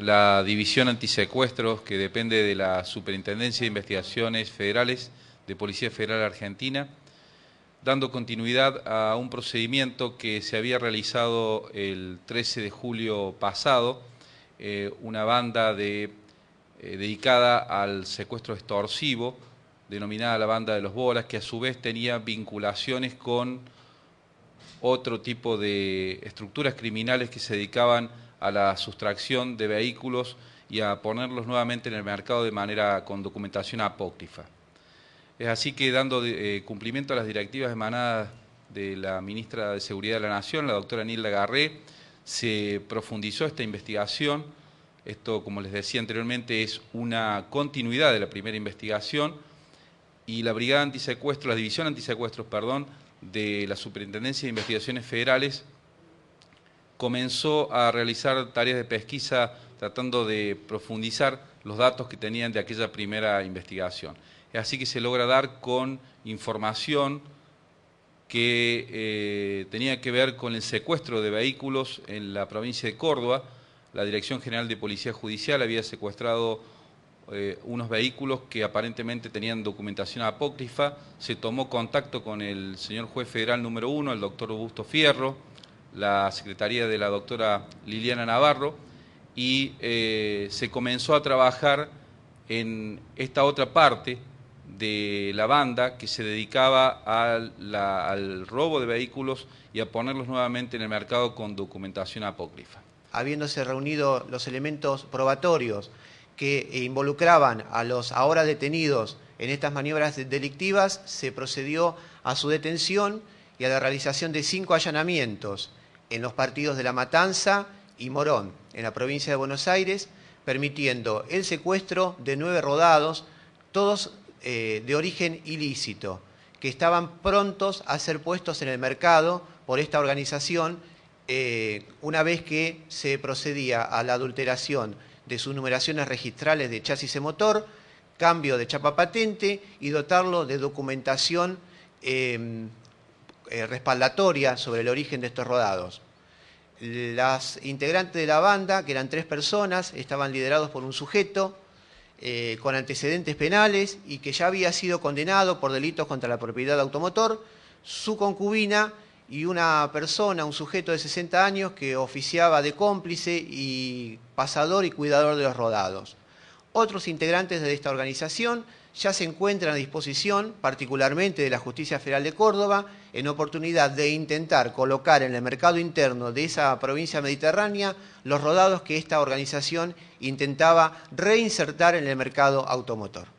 la División Antisecuestros, que depende de la Superintendencia de Investigaciones Federales de Policía Federal Argentina, dando continuidad a un procedimiento que se había realizado el 13 de julio pasado, eh, una banda de, eh, dedicada al secuestro extorsivo, denominada la banda de los bolas, que a su vez tenía vinculaciones con otro tipo de estructuras criminales que se dedicaban a la sustracción de vehículos y a ponerlos nuevamente en el mercado de manera con documentación apócrifa. Es así que dando eh, cumplimiento a las directivas emanadas de la ministra de Seguridad de la Nación, la doctora Nilda Garré, se profundizó esta investigación. Esto, como les decía anteriormente, es una continuidad de la primera investigación y la Brigada Antisecuestro, la División Antisecuestros, perdón, de la Superintendencia de Investigaciones Federales comenzó a realizar tareas de pesquisa tratando de profundizar los datos que tenían de aquella primera investigación. Así que se logra dar con información que eh, tenía que ver con el secuestro de vehículos en la provincia de Córdoba. La Dirección General de Policía Judicial había secuestrado eh, unos vehículos que aparentemente tenían documentación apócrifa. Se tomó contacto con el señor juez federal número uno, el doctor Augusto Fierro la secretaría de la doctora Liliana Navarro, y eh, se comenzó a trabajar en esta otra parte de la banda que se dedicaba al, al robo de vehículos y a ponerlos nuevamente en el mercado con documentación apócrifa. Habiéndose reunido los elementos probatorios que involucraban a los ahora detenidos en estas maniobras delictivas, se procedió a su detención y a la realización de cinco allanamientos en los partidos de La Matanza y Morón, en la provincia de Buenos Aires, permitiendo el secuestro de nueve rodados, todos eh, de origen ilícito, que estaban prontos a ser puestos en el mercado por esta organización eh, una vez que se procedía a la adulteración de sus numeraciones registrales de chasis de motor, cambio de chapa patente y dotarlo de documentación em, eh, respaldatoria sobre el origen de estos rodados. Las integrantes de la banda, que eran tres personas, estaban liderados por un sujeto eh, con antecedentes penales y que ya había sido condenado por delitos contra la propiedad de automotor, su concubina y una persona, un sujeto de 60 años, que oficiaba de cómplice y pasador y cuidador de los rodados. Otros integrantes de esta organización ya se encuentran a disposición, particularmente de la Justicia Federal de Córdoba, en oportunidad de intentar colocar en el mercado interno de esa provincia mediterránea los rodados que esta organización intentaba reinsertar en el mercado automotor.